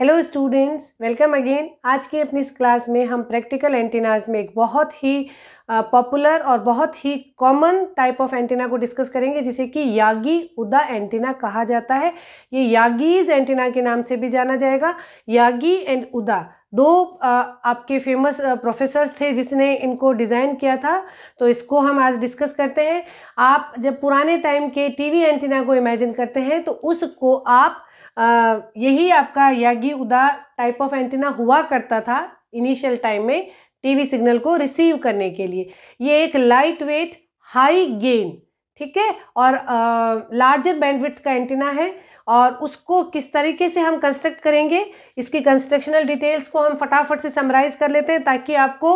Hello students welcome again आज की अपनी इस क्लास में हम प्रैक्टिकल एंटीनाज में एक बहुत ही पॉपुलर और बहुत ही कॉमन टाइप ऑफ एंटीना को डिस्कस करेंगे जिसे कि यागी उदा एंटीना कहा जाता है ये यागीज एंटीना के नाम से भी जाना जाएगा यागी एंड उदा दो आपके फेमस प्रोफेसर्स थे जिसने इनको डिज़ाइन किया था तो इसको हम आज डिस्कस करते हैं आप जब पुराने टाइम के टीवी एंटीना को इमेजिन करते हैं तो उसको आप यही आपका यागी उदा टाइप ऑफ एंटीना हुआ करता था इनिशियल टाइम में टीवी सिग्नल को रिसीव करने के लिए ये एक लाइट वेट हाई गेन ठीक है और लार्जर बैंडविथ का एंटीना है और उसको किस तरीके से हम कंस्ट्रक्ट करेंगे इसकी कंस्ट्रक्शनल डिटेल्स को हम फटाफट से समराइज़ कर लेते हैं ताकि आपको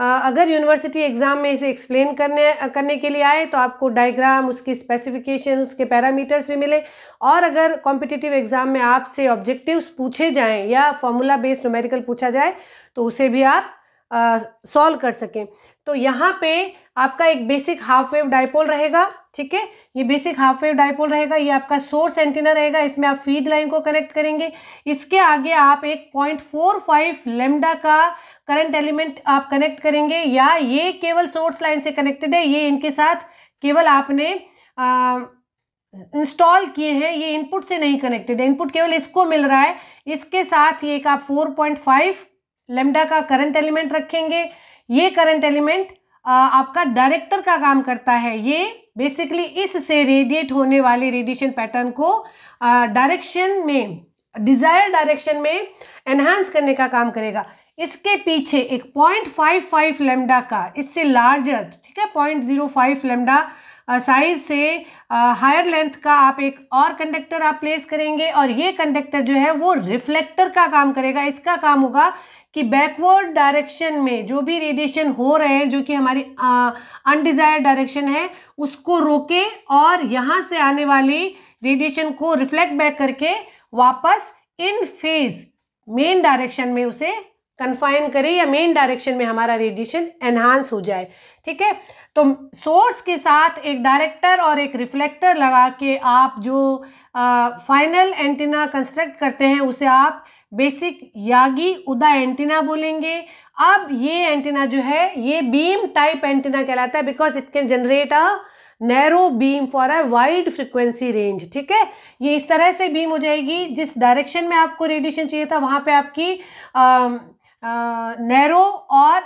अगर यूनिवर्सिटी एग्ज़ाम में इसे एक्सप्लेन करने करने के लिए आए तो आपको डायग्राम उसकी स्पेसिफिकेशन उसके पैरामीटर्स भी मिले और अगर कॉम्पिटिटिव एग्ज़ाम में आपसे ऑब्जेक्टिव्स पूछे जाएँ या फॉर्मूला बेस्ड न्यूमेरिकल पूछा जाए तो उसे भी आप सॉल्व कर सकें तो यहाँ पे आपका एक बेसिक हाफ वेव डायपोल रहेगा ठीक है ये बेसिक हाफ वेव डायपोल रहेगा ये आपका सोर्स एंटीना रहेगा इसमें आप फीड लाइन को कनेक्ट करेंगे इसके आगे आप एक पॉइंट फोर फाइव लेमडा का करंट एलिमेंट आप कनेक्ट करेंगे या ये केवल सोर्स लाइन से कनेक्टेड है ये इनके साथ केवल आपने आ, इंस्टॉल किए हैं ये इनपुट से नहीं कनेक्टेड है इनपुट केवल इसको मिल रहा है इसके साथ ये एक आप 4.5 लेमडा का करंट एलिमेंट रखेंगे ये करंट एलिमेंट आपका डायरेक्टर का काम करता है ये बेसिकली इससे रेडिएट होने वाले रेडिएशन पैटर्न को डायरेक्शन में डिजायर डायरेक्शन में एनहांस करने का काम करेगा इसके पीछे एक पॉइंट फाइव फाइव लेमडा का इससे लार्जर ठीक है point zero five lambda size से हायर लेंथ का आप एक और कंडक्टर आप प्लेस करेंगे और ये कंडक्टर जो है वो रिफ्लेक्टर का काम करेगा इसका काम होगा कि बैकवर्ड डायरेक्शन में जो भी रेडिएशन हो रहे हैं जो कि हमारी अनडिजायर्ड डायरेक्शन है उसको रोके और यहाँ से आने वाली रेडिएशन को रिफ्लेक्ट बैक करके वापस इन फेज मेन डायरेक्शन में उसे कन्फाइन करे या मेन डायरेक्शन में हमारा रेडिएशन एनहांस हो जाए ठीक है तो सोर्स के साथ एक डायरेक्टर और एक रिफ्लेक्टर लगा के आप जो फाइनल एंटीना कंस्ट्रक्ट करते हैं उसे आप बेसिक यागी उदा एंटीना बोलेंगे अब ये एंटीना जो है ये बीम टाइप एंटीना कहलाता है because it can generate a narrow beam for a wide frequency range ठीक है ये इस तरह से बीम हो जाएगी जिस डायरेक्शन में आपको रेडिएशन चाहिए था वहाँ पे आपकी आ, नैरो और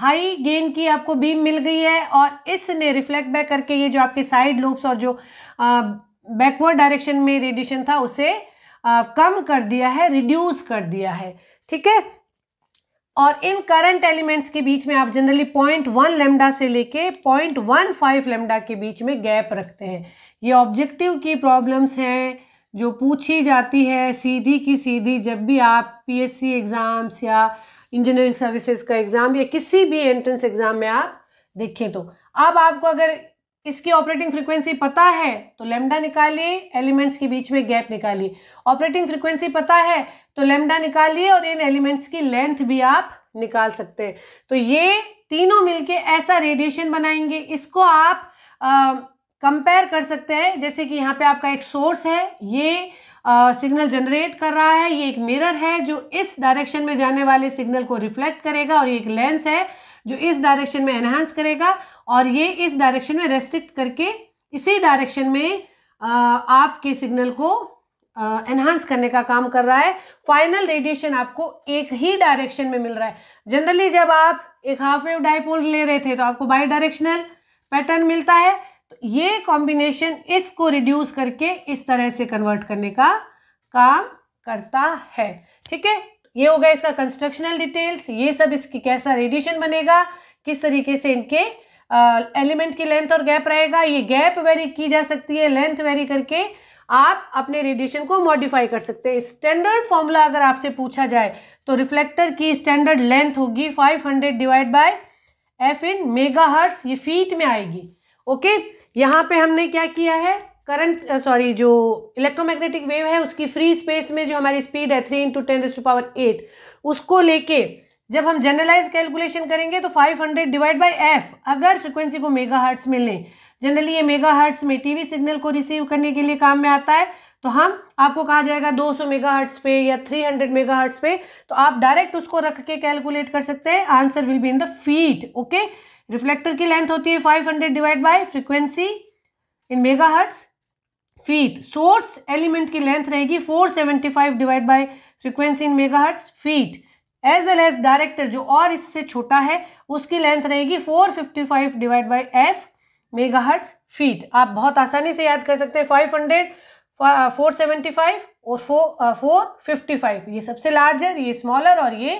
हाई गेन की आपको बीम मिल गई है और इसने रिफ्लेक्ट बैक करके ये जो आपके साइड लोब्स और जो बैकवर्ड डायरेक्शन में रेडिएशन था उसे आ, कम कर दिया है रिड्यूस कर दिया है ठीक है और इन करंट एलिमेंट्स के बीच में आप जनरली पॉइंट वन लेमडा से लेके पॉइंट वन फाइव लेमडा के बीच में गैप रखते हैं ये ऑब्जेक्टिव की प्रॉब्लम्स हैं जो पूछी जाती है सीधी की सीधी जब भी आप पीएससी एग्ज़ाम्स या इंजीनियरिंग सर्विसेज का एग्ज़ाम या किसी भी एंट्रेंस एग्ज़ाम में आप देखें तो अब आपको अगर इसकी ऑपरेटिंग फ्रीक्वेंसी पता है तो लेमडा निकालिए एलिमेंट्स के बीच में गैप निकालिए ऑपरेटिंग फ्रीक्वेंसी पता है तो लेमडा निकालिए और इन एलिमेंट्स की लेंथ भी आप निकाल सकते हैं तो ये तीनों मिलके ऐसा रेडिएशन बनाएंगे इसको आप आ, कंपेयर कर सकते हैं जैसे कि यहाँ पे आपका एक सोर्स है ये सिग्नल uh, जनरेट कर रहा है ये एक मिरर है जो इस डायरेक्शन में जाने वाले सिग्नल को रिफ्लेक्ट करेगा और ये एक लेंस है जो इस डायरेक्शन में एनहांस करेगा और ये इस डायरेक्शन में रेस्ट्रिक्ट करके इसी डायरेक्शन में uh, आपके सिग्नल को एनहांस uh, करने का काम कर रहा है फाइनल रेडिएशन आपको एक ही डायरेक्शन में मिल रहा है जनरली जब आप एक हाफ वेव डायपोल ले रहे थे तो आपको बाई डायरेक्शनल पैटर्न मिलता है तो ये कॉम्बिनेशन इसको रिड्यूस करके इस तरह से कन्वर्ट करने का काम करता है ठीक है ये होगा इसका कंस्ट्रक्शनल डिटेल्स ये सब इसकी कैसा रेडिएशन बनेगा किस तरीके से इनके एलिमेंट की लेंथ और गैप रहेगा ये गैप वेरी की जा सकती है लेंथ वेरी करके आप अपने रेडिएशन को मॉडिफाई कर सकते हैं स्टैंडर्ड फॉर्मूला अगर आपसे पूछा जाए तो रिफ्लेक्टर की स्टैंडर्ड लेंथ होगी 500 divide by F in mega ये फीट में आएगी ओके यहाँ पे हमने क्या किया है करंट सॉरी uh, जो इलेक्ट्रोमैग्नेटिक वेव है उसकी फ्री स्पेस में जो हमारी स्पीड है three into ten to power eight उसको लेके जब हम जनरलाइज कैलकुलेशन करेंगे तो 500 डिवाइड बाई एफ अगर फ्रिक्वेंसी को मेगा हर्ट्स में लें जनरली ये मेगा हर्ट्स में टीवी सिग्नल को रिसीव करने के लिए काम में आता है तो हम आपको कहा जाएगा 200 मेगा हर्ट्स पे या 300 मेगा हर्ट्स पे तो आप डायरेक्ट उसको रख के कैलकुलेट कर सकते हैं answer will be in the feet okay reflector की लेंथ होती है five hundred divide by frequency in mega hertz feet source element की लेंथ रहेगी four seventy five divide by frequency in mega hertz feet as well as director जो और इससे छोटा है उसकी लेंथ रहेगी four fifty five divide by F mega hertz feet आप बहुत आसानी से याद कर सकते हैं five hundred four seventy five और फोर फोर फिफ्टी फाइव ये सबसे लार्जर ये स्मॉलर और ये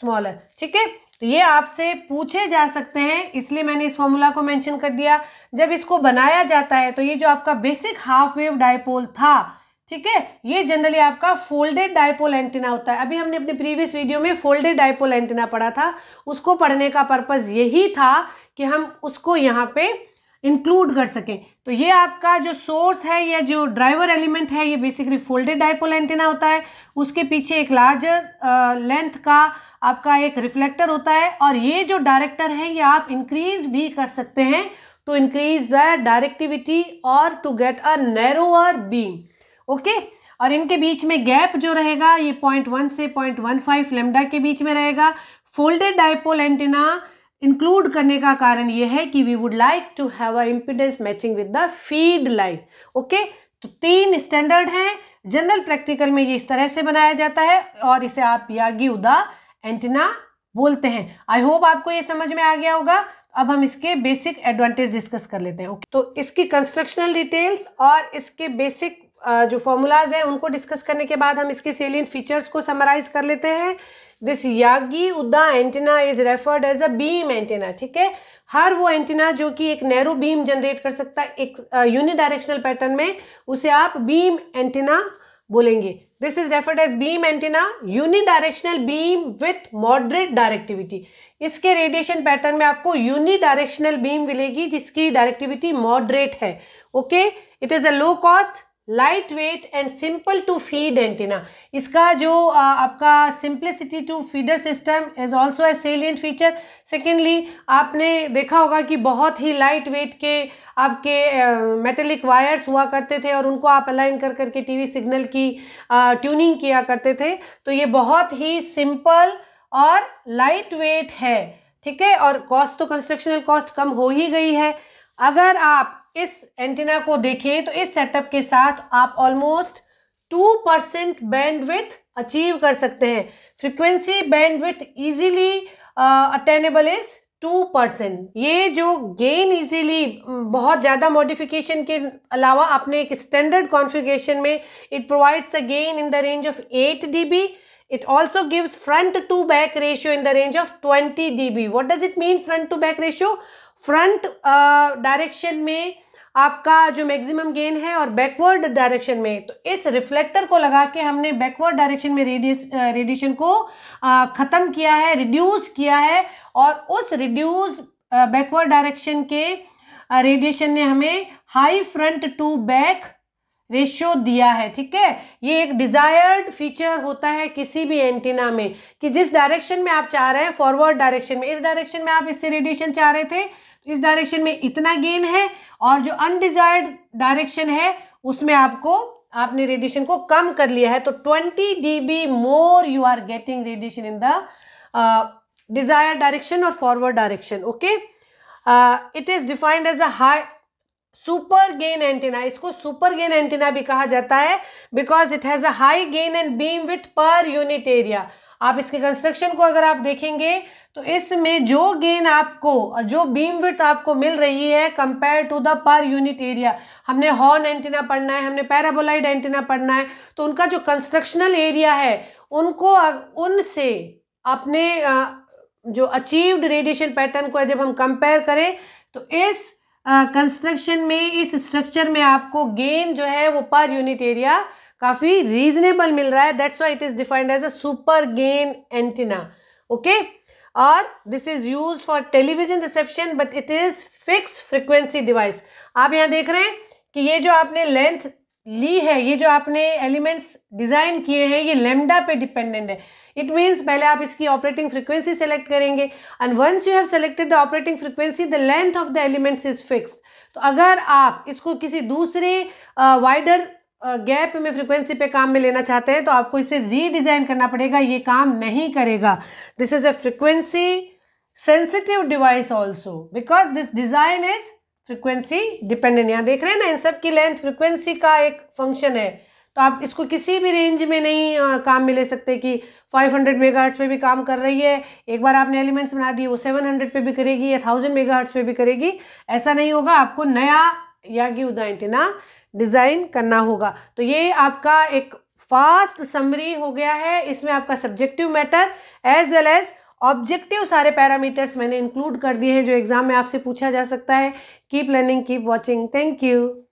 स्मॉलर ठीक है तो ये आपसे पूछे जा सकते हैं इसलिए मैंने इस फॉर्मूला को मेंशन कर दिया जब इसको बनाया जाता है तो ये जो आपका बेसिक हाफ वेव डायपोल था ठीक है ये जनरली आपका फोल्डेड डायपोल एंटीना होता है अभी हमने अपने प्रीवियस वीडियो में फोल्डेड डायपोल एंटीना पढ़ा था उसको पढ़ने का पर्पज़ यही था कि हम उसको यहाँ पे इंक्लूड कर सकें तो ये आपका जो सोर्स है या जो ड्राइवर एलिमेंट है ये बेसिकली फोल्डेड डायपोल एंटीना होता है उसके पीछे एक लार्जर लेंथ का आपका एक रिफ्लेक्टर होता है और ये जो डायरेक्टर हैं ये आप इंक्रीज भी कर सकते हैं टू इंक्रीज द डायरेक्टिविटी और to get a narrower beam okay और इनके बीच में गैप जो रहेगा ये पॉइंट वन से पॉइंट वन फाइव लेमडा के बीच में रहेगा फोल्डेड डायपोल एंटीना इंक्लूड करने का कारण यह है कि we would like to have a impedance matching with the feed line okay तो तीन स्टैंडर्ड हैं जनरल प्रैक्टिकल में ये इस तरह से बनाया जाता है और इसे आप यागी उदा एंटीना बोलते हैं आई होप आपको ये समझ में आ गया होगा अब हम इसके बेसिक एडवांटेज डिस्कस कर लेते हैं okay? तो इसकी कंस्ट्रक्शनल डिटेल्स और इसके बेसिक जो फॉर्मूलाज हैं उनको डिस्कस करने के बाद हम इसके सेलियंट फीचर्स को समराइज कर लेते हैं this Yagi Uda antenna is referred as a beam antenna ठीक है हर वो एंटीना जो कि एक नैरो बीम जनरेट कर सकता है एक यूनिडायरेक्शनल पैटर्न में उसे आप बीम एंटीना बोलेंगे this is referred as beam antenna unidirectional beam with moderate directivity इसके रेडिएशन पैटर्न में आपको यूनिडायरेक्शनल बीम मिलेगी जिसकी डायरेक्टिविटी मॉडरेट है okay it is a low cost light weight and simple to feed antenna इसका जो आ, आपका simplicity to feeder system is also a salient feature secondly आपने देखा होगा कि बहुत ही लाइट वेट के आपके मेटेलिक वायर्स हुआ करते थे और उनको आप अलाइन कर करके टीवी सिग्नल की आ, ट्यूनिंग किया करते थे तो ये बहुत ही सिंपल और लाइट वेट है ठीक है और कॉस्ट तो कंस्ट्रक्शनल कॉस्ट कम हो ही गई है अगर आप इस एंटीना को देखें तो इस सेटअप के साथ आप almost two percent bandwidth achieve कर सकते हैं frequency bandwidth easily attainable is two percent ये जो गेन इजीली mm, बहुत ज़्यादा मॉडिफिकेशन के अलावा आपने एक स्टैंडर्ड कॉन्फ़िगरेशन में it provides the gain in the range of eight D it it gives front to back ratio in the range of of D db what does it mean front to back front direction में आपका जो maximum gain है और backward direction में तो इस reflector को लगा के हमने बैकवर्ड डायरेक्शन में रेडिएस रेडिएशन को ख़त्म किया है रिड्यूस किया है और उस रिड्यूस बैकवर्ड डायरेक्शन के रेडिएशन ने हमें high front to back ratio दिया है ठीक है ये एक डिज़ायर्ड फीचर होता है किसी भी एंटीना में कि जिस डायरेक्शन में आप चाह रहे हैं फॉरवर्ड डायरेक्शन में इस डायरेक्शन में आप इससे रेडिएशन चाह रहे थे इस डायरेक्शन में इतना गेन है और जो अनडिजायर्ड डायरेक्शन है उसमें आपको आपने रेडिएशन को कम कर लिया है तो 20 dB more you are getting radiation in the desire direction और forward direction okay it is defined as a high super gain antenna इसको सुपर गेन एंटीना भी कहा जाता है because it has a high gain and beam width per unit area आप इसके construction को अगर आप देखेंगे तो इसमें जो गेन आपको जो बीम विथ आपको मिल रही है compare to the per unit area हमने हॉर्न एंटीना पढ़ना है हमने पैराबोलाइड एंटीना पढ़ना है तो उनका जो कंस्ट्रक्शनल एरिया है उनको उनसे अपने जो अचीव्ड रेडिएशन पैटर्न को जब हम कंपेयर करें तो इस कंस्ट्रक्शन में इस स्ट्रक्चर में आपको गेन जो है वो पर यूनिट एरिया काफ़ी रीजनेबल मिल रहा है that's why it is defined as a super gain antenna okay और this is use for television reception but it is fix frequency device आप यहाँ देख रहे हैं कि ये जो आपने लेंथ ली है ये जो आपने एलिमेंट्स डिज़ाइन किए हैं ये लेमडा पे डिपेंडेंट है इट मीन्स पहले आप इसकी ऑपरेटिंग फ्रिक्वेंसी सेलेक्ट करेंगे and once you have selected the operating frequency the length of the elements is fixed तो अगर आप इसको किसी दूसरे वाइडर uh, गैप में फ्रिक्वेंसी पे काम में लेना चाहते हैं तो आपको इसे रीडिज़ाइन करना पड़ेगा ये काम नहीं करेगा this is a frequency sensitive device also because this design is frequency dependent यहाँ देख रहे हैं ना इन सब की लेंथ फ्रिक्वेंसी का एक फंक्शन है तो आप इसको किसी भी रेंज में नहीं आ, काम में ले सकते कि 500 हंड्रेड मेगाहर्ट्स पे भी काम कर रही है एक बार आपने एलिमेंट्स बना दिए वो 700 पे भी करेगी या 1000 मेगा पे भी करेगी ऐसा नहीं होगा आपको नया यागी उदा एंटीना डिज़ाइन करना होगा तो ये आपका एक फास्ट समरी हो गया है इसमें आपका subjective matter as well as objective सारे पैरामीटर्स मैंने इंक्लूड कर दिए हैं जो एग्ज़ाम में आपसे पूछा जा सकता है keep learning keep watching thank you